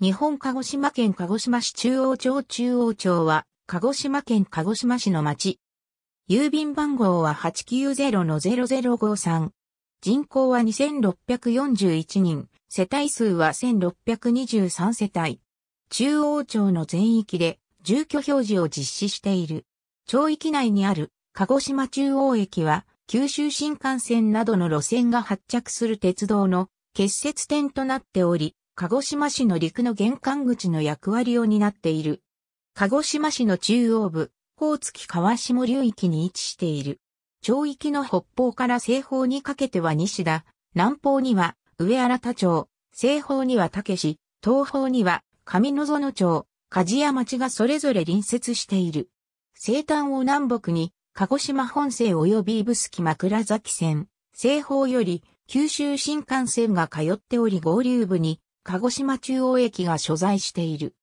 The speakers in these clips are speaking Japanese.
日本鹿児島県鹿児島市中央町中央町は、鹿児島県鹿児島市の町。郵便番号は890-0053。人口は2641人、世帯数は1623世帯。中央町の全域で住居表示を実施している。町域内にある鹿児島中央駅は、九州新幹線などの路線が発着する鉄道の結節点となっており、鹿児島市の陸の玄関口の役割を担っている。鹿児島市の中央部、大月川下流域に位置している。町域の北方から西方にかけては西田、南方には上新田町、西方には竹市、東方には上野園町、鍛冶屋町がそれぞれ隣接している。西端を南北に、鹿児島本線及び指宿枕崎線、西方より九州新幹線が通っており合流部に鹿児島中央駅が所在している。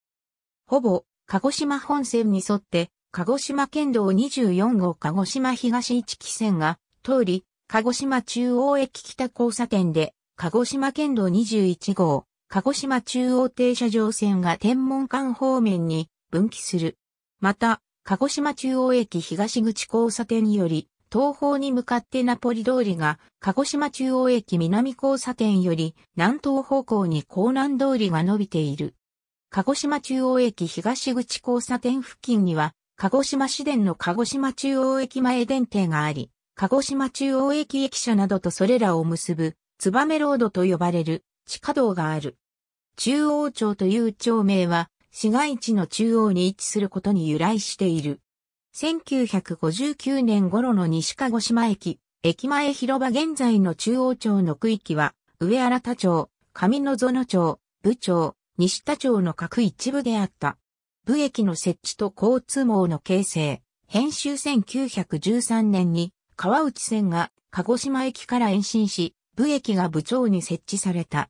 ほぼ、鹿児島本線に沿って、鹿児島県道24号鹿児島東1期線が通り、鹿児島中央駅北交差点で、鹿児島県道21号、鹿児島中央停車場線が天文館方面に分岐する。また、鹿児島中央駅東口交差点により、東方に向かってナポリ通りが、鹿児島中央駅南交差点より南東方向に港南通りが伸びている。鹿児島中央駅東口交差点付近には、鹿児島市電の鹿児島中央駅前電停があり、鹿児島中央駅駅舎などとそれらを結ぶ、つばめロードと呼ばれる地下道がある。中央町という町名は、市街地の中央に位置することに由来している。1959年頃の西鹿児島駅、駅前広場現在の中央町の区域は、上新田町、上野園町、部町、西田町の各一部であった。部駅の設置と交通網の形成、編集1913年に川内線が鹿児島駅から延伸し、部駅が部町に設置された。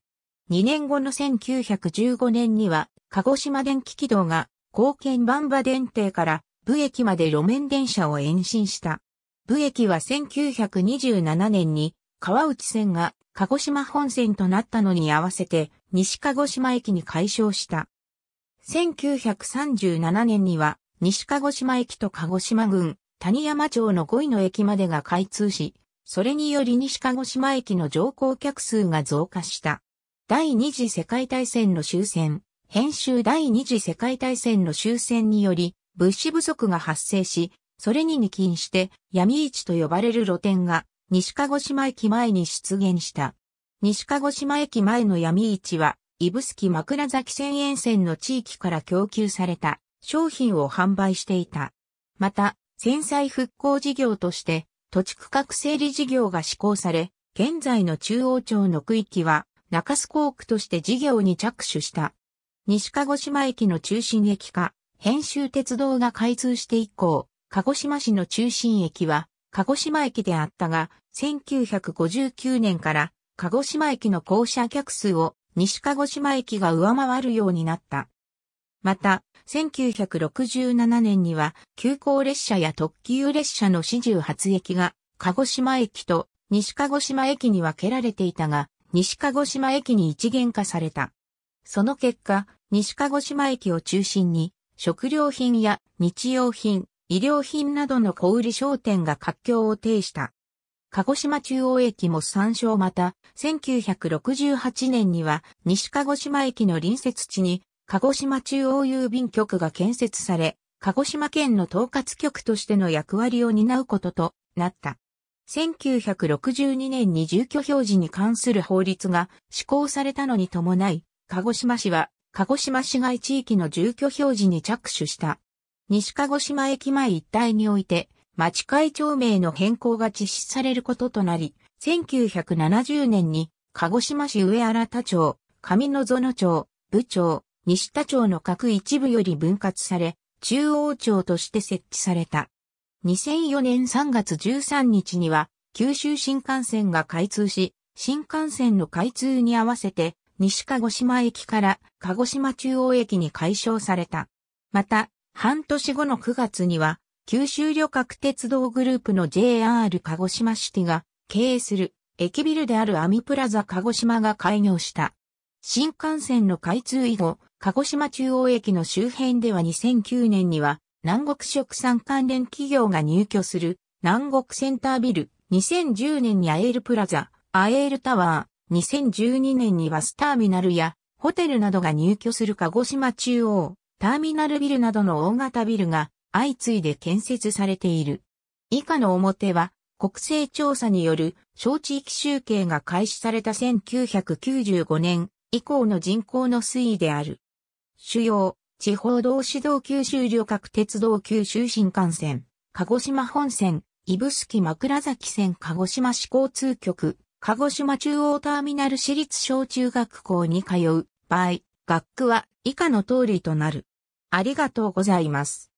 2年後の1915年には、鹿児島電気軌道が、貢献番場電停から武駅まで路面電車を延伸した。武駅は1927年に川内線が鹿児島本線となったのに合わせて西鹿児島駅に改称した。1937年には西鹿児島駅と鹿児島郡谷山町の5位の駅までが開通し、それにより西鹿児島駅の乗降客数が増加した。第二次世界大戦の終戦、編集第二次世界大戦の終戦により、物資不足が発生し、それに二近して闇市と呼ばれる露店が西鹿児島駅前に出現した。西鹿児島駅前の闇市は、指宿枕崎線沿線の地域から供給された商品を販売していた。また、戦災復興事業として、土地区画整理事業が施行され、現在の中央町の区域は、中洲港区として事業に着手した。西鹿児島駅の中心駅化、編集鉄道が開通して以降、鹿児島市の中心駅は、鹿児島駅であったが、1959年から鹿児島駅の降車客数を西鹿児島駅が上回るようになった。また、1967年には、急行列車や特急列車の始終発駅が、鹿児島駅と西鹿児島駅に分けられていたが、西鹿児島駅に一元化された。その結果、西鹿児島駅を中心に、食料品や日用品、医療品などの小売商店が活況を呈した。鹿児島中央駅も参照また、1968年には西鹿児島駅の隣接地に鹿児島中央郵便局が建設され、鹿児島県の統括局としての役割を担うこととなった。1962年に住居表示に関する法律が施行されたのに伴い、鹿児島市は鹿児島市街地域の住居表示に着手した。西鹿児島駅前一帯において、町会長名の変更が実施されることとなり、1970年に、鹿児島市上新田町、上野園町、部町、西田町の各一部より分割され、中央町として設置された。2004年3月13日には、九州新幹線が開通し、新幹線の開通に合わせて、西鹿児島駅から鹿児島中央駅に改称された。また、半年後の9月には、九州旅客鉄道グループの JR 鹿児島シティが経営する駅ビルであるアミプラザ鹿児島が開業した。新幹線の開通以後、鹿児島中央駅の周辺では2009年には南国食産関連企業が入居する南国センタービル、2010年にアエールプラザ、アエールタワー、2012年にバスターミナルやホテルなどが入居する鹿児島中央、ターミナルビルなどの大型ビルが相次いで建設されている。以下の表は国勢調査による小地域集計が開始された1995年以降の人口の推移である。主要、地方同市道九州旅客鉄道九州新幹線、鹿児島本線、指宿枕崎線鹿児島市交通局、鹿児島中央ターミナル市立小中学校に通う場合、学区は以下の通りとなる。ありがとうございます。